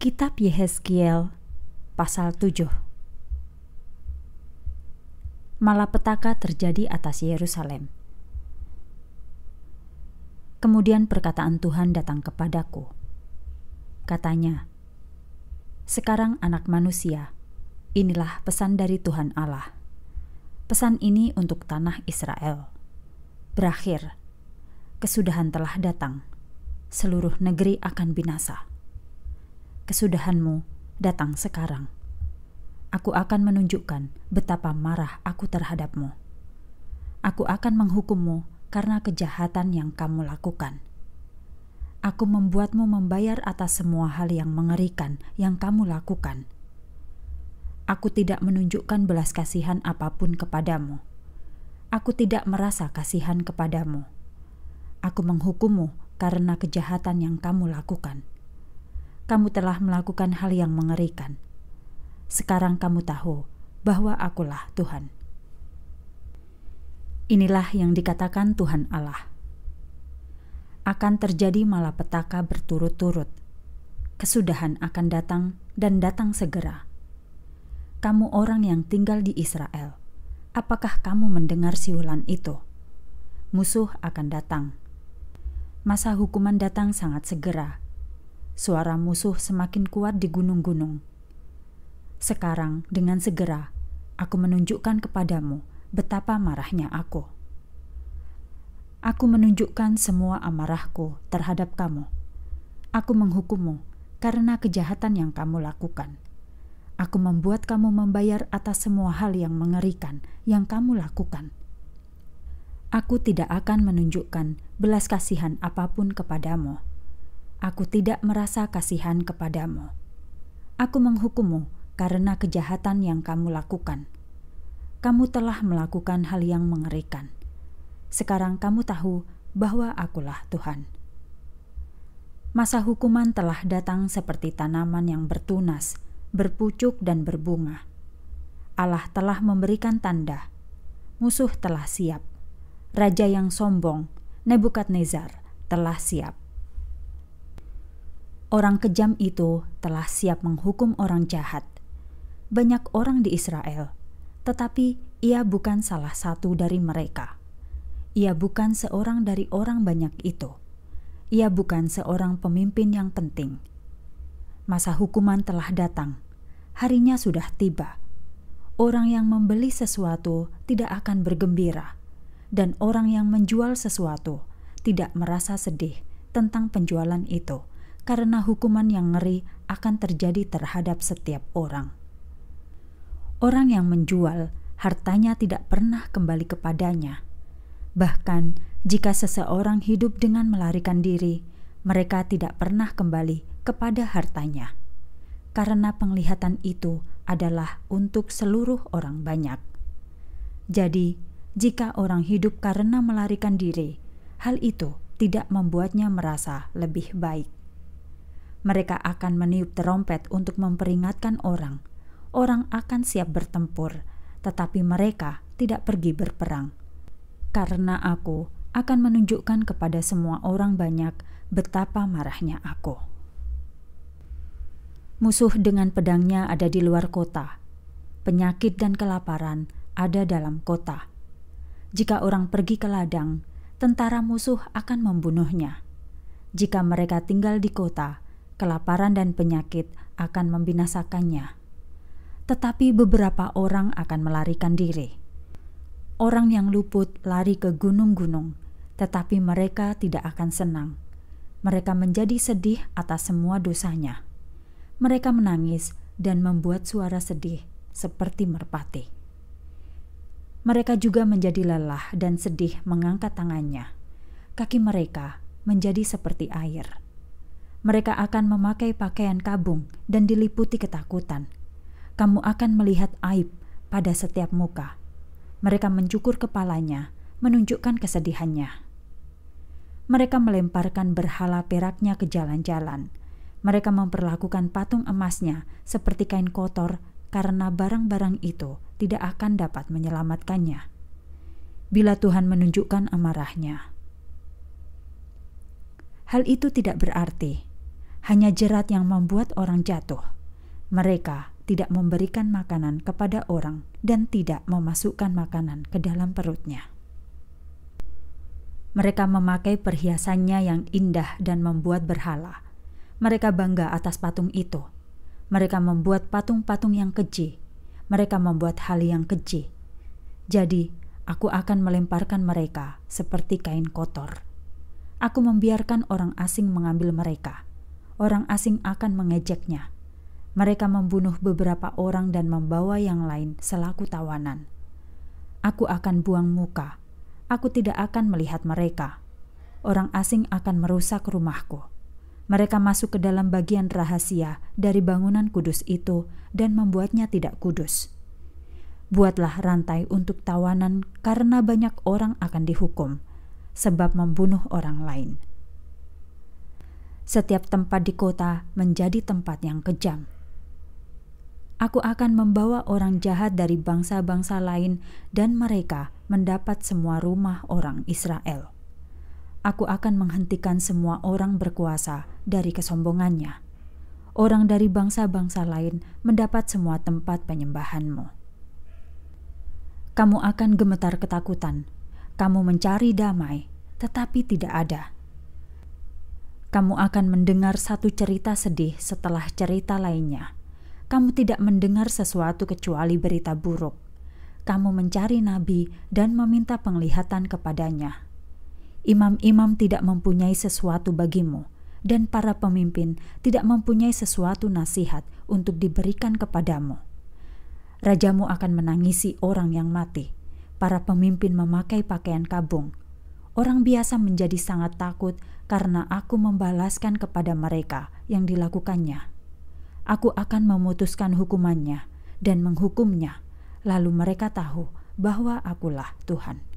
Kitab Yehezkiel pasal 7 Malapetaka terjadi atas Yerusalem. Kemudian perkataan Tuhan datang kepadaku. Katanya, "Sekarang anak manusia, inilah pesan dari Tuhan Allah. Pesan ini untuk tanah Israel. Berakhir, kesudahan telah datang. Seluruh negeri akan binasa." kesudahanmu datang sekarang. Aku akan menunjukkan betapa marah aku terhadapmu. Aku akan menghukummu karena kejahatan yang kamu lakukan. Aku membuatmu membayar atas semua hal yang mengerikan yang kamu lakukan. Aku tidak menunjukkan belas kasihan apapun kepadamu. Aku tidak merasa kasihan kepadamu. Aku menghukummu karena kejahatan yang kamu lakukan kamu telah melakukan hal yang mengerikan. Sekarang kamu tahu bahwa akulah Tuhan. Inilah yang dikatakan Tuhan Allah. Akan terjadi malapetaka berturut-turut. Kesudahan akan datang dan datang segera. Kamu orang yang tinggal di Israel, apakah kamu mendengar siulan itu? Musuh akan datang. Masa hukuman datang sangat segera Suara musuh semakin kuat di gunung-gunung. Sekarang, dengan segera, aku menunjukkan kepadamu betapa marahnya aku. Aku menunjukkan semua amarahku terhadap kamu. Aku menghukummu karena kejahatan yang kamu lakukan. Aku membuat kamu membayar atas semua hal yang mengerikan yang kamu lakukan. Aku tidak akan menunjukkan belas kasihan apapun kepadamu aku tidak merasa kasihan kepadamu. Aku menghukummu karena kejahatan yang kamu lakukan. Kamu telah melakukan hal yang mengerikan. Sekarang kamu tahu bahwa akulah Tuhan. Masa hukuman telah datang seperti tanaman yang bertunas, berpucuk, dan berbunga. Allah telah memberikan tanda. Musuh telah siap. Raja yang sombong, Nebukadnezar, telah siap Orang kejam itu telah siap menghukum orang jahat. Banyak orang di Israel, tetapi ia bukan salah satu dari mereka. Ia bukan seorang dari orang banyak itu. Ia bukan seorang pemimpin yang penting. Masa hukuman telah datang. Harinya sudah tiba. Orang yang membeli sesuatu tidak akan bergembira, dan orang yang menjual sesuatu tidak merasa sedih tentang penjualan itu karena hukuman yang ngeri akan terjadi terhadap setiap orang. Orang yang menjual hartanya tidak pernah kembali kepadanya. Bahkan jika seseorang hidup dengan melarikan diri, mereka tidak pernah kembali kepada hartanya, karena penglihatan itu adalah untuk seluruh orang banyak. Jadi, jika orang hidup karena melarikan diri, hal itu tidak membuatnya merasa lebih baik. Mereka akan meniup terompet untuk memperingatkan orang. Orang akan siap bertempur, tetapi mereka tidak pergi berperang. Karena aku akan menunjukkan kepada semua orang banyak betapa marahnya aku. Musuh dengan pedangnya ada di luar kota. Penyakit dan kelaparan ada dalam kota. Jika orang pergi ke ladang, tentara musuh akan membunuhnya. Jika mereka tinggal di kota, kelaparan dan penyakit akan membinasakannya. Tetapi beberapa orang akan melarikan diri. Orang yang luput lari ke gunung-gunung, tetapi mereka tidak akan senang. Mereka menjadi sedih atas semua dosanya. Mereka menangis dan membuat suara sedih seperti merpati. Mereka juga menjadi lelah dan sedih mengangkat tangannya. Kaki mereka menjadi seperti air mereka akan memakai pakaian kabung dan diliputi ketakutan. Kamu akan melihat aib pada setiap muka. Mereka mencukur kepalanya, menunjukkan kesedihannya. Mereka melemparkan berhala peraknya ke jalan-jalan. Mereka memperlakukan patung emasnya seperti kain kotor karena barang-barang itu tidak akan dapat menyelamatkannya. Bila Tuhan menunjukkan amarahnya. Hal itu tidak berarti hanya jerat yang membuat orang jatuh. Mereka tidak memberikan makanan kepada orang dan tidak memasukkan makanan ke dalam perutnya. Mereka memakai perhiasannya yang indah dan membuat berhala. Mereka bangga atas patung itu. Mereka membuat patung-patung yang keji. Mereka membuat hal yang keji. Jadi, aku akan melemparkan mereka seperti kain kotor. Aku membiarkan orang asing mengambil mereka.' orang asing akan mengejeknya. Mereka membunuh beberapa orang dan membawa yang lain selaku tawanan. Aku akan buang muka. Aku tidak akan melihat mereka. Orang asing akan merusak rumahku. Mereka masuk ke dalam bagian rahasia dari bangunan kudus itu dan membuatnya tidak kudus. Buatlah rantai untuk tawanan, karena banyak orang akan dihukum, sebab membunuh orang lain setiap tempat di kota menjadi tempat yang kejam. Aku akan membawa orang jahat dari bangsa-bangsa lain, dan mereka mendapat semua rumah orang Israel. Aku akan menghentikan semua orang berkuasa dari kesombongannya. Orang dari bangsa-bangsa lain mendapat semua tempat penyembahanmu. Kamu akan gemetar ketakutan. Kamu mencari damai, tetapi tidak ada kamu akan mendengar satu cerita sedih setelah cerita lainnya. Kamu tidak mendengar sesuatu kecuali berita buruk. Kamu mencari nabi dan meminta penglihatan kepadanya. Imam-imam tidak mempunyai sesuatu bagimu, dan para pemimpin tidak mempunyai sesuatu nasihat untuk diberikan kepadamu. Rajamu akan menangisi orang yang mati. Para pemimpin memakai pakaian kabung, orang biasa menjadi sangat takut karena aku membalaskan kepada mereka yang dilakukannya. Aku akan memutuskan hukumannya dan menghukumnya, lalu mereka tahu bahwa akulah Tuhan.